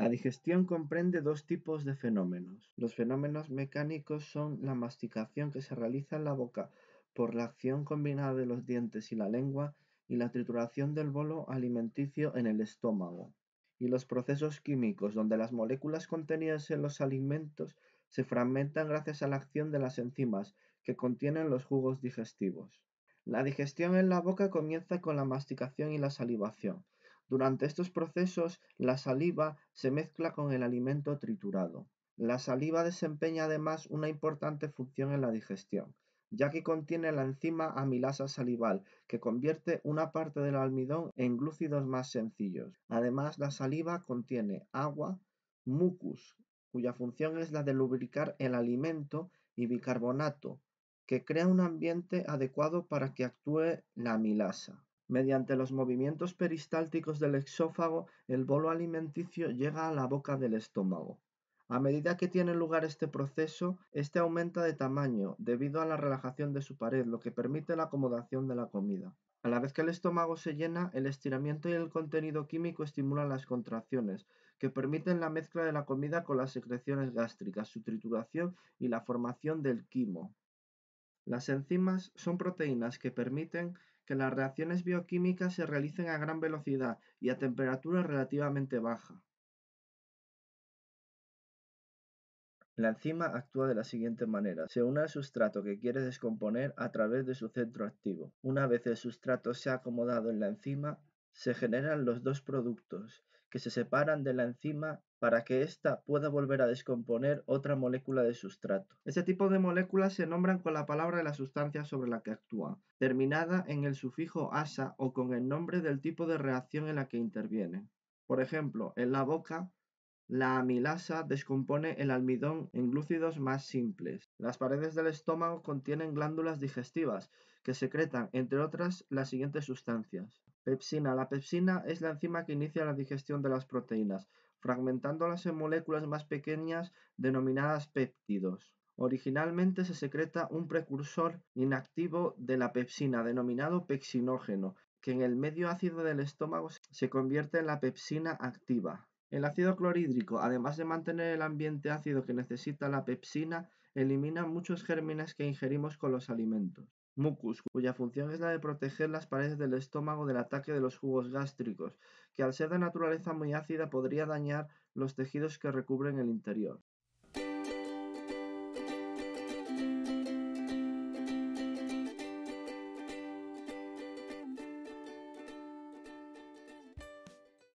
La digestión comprende dos tipos de fenómenos. Los fenómenos mecánicos son la masticación que se realiza en la boca por la acción combinada de los dientes y la lengua y la trituración del bolo alimenticio en el estómago. Y los procesos químicos, donde las moléculas contenidas en los alimentos se fragmentan gracias a la acción de las enzimas que contienen los jugos digestivos. La digestión en la boca comienza con la masticación y la salivación. Durante estos procesos, la saliva se mezcla con el alimento triturado. La saliva desempeña además una importante función en la digestión, ya que contiene la enzima amilasa salival, que convierte una parte del almidón en glúcidos más sencillos. Además, la saliva contiene agua, mucus, cuya función es la de lubricar el alimento, y bicarbonato, que crea un ambiente adecuado para que actúe la amilasa. Mediante los movimientos peristálticos del exófago, el bolo alimenticio llega a la boca del estómago. A medida que tiene lugar este proceso, este aumenta de tamaño debido a la relajación de su pared, lo que permite la acomodación de la comida. A la vez que el estómago se llena, el estiramiento y el contenido químico estimulan las contracciones, que permiten la mezcla de la comida con las secreciones gástricas, su trituración y la formación del quimo. Las enzimas son proteínas que permiten que las reacciones bioquímicas se realicen a gran velocidad y a temperatura relativamente baja. La enzima actúa de la siguiente manera. Se une al sustrato que quiere descomponer a través de su centro activo. Una vez el sustrato se ha acomodado en la enzima, se generan los dos productos que se separan de la enzima para que ésta pueda volver a descomponer otra molécula de sustrato. Este tipo de moléculas se nombran con la palabra de la sustancia sobre la que actúa, terminada en el sufijo asa o con el nombre del tipo de reacción en la que interviene. Por ejemplo, en la boca la amilasa descompone el almidón en glúcidos más simples. Las paredes del estómago contienen glándulas digestivas que secretan, entre otras, las siguientes sustancias. Pepsina. La pepsina es la enzima que inicia la digestión de las proteínas, fragmentándolas en moléculas más pequeñas denominadas péptidos. Originalmente se secreta un precursor inactivo de la pepsina, denominado pexinógeno, que en el medio ácido del estómago se convierte en la pepsina activa. El ácido clorhídrico, además de mantener el ambiente ácido que necesita la pepsina, elimina muchos gérmenes que ingerimos con los alimentos. Mucus, cuya función es la de proteger las paredes del estómago del ataque de los jugos gástricos, que al ser de naturaleza muy ácida podría dañar los tejidos que recubren el interior.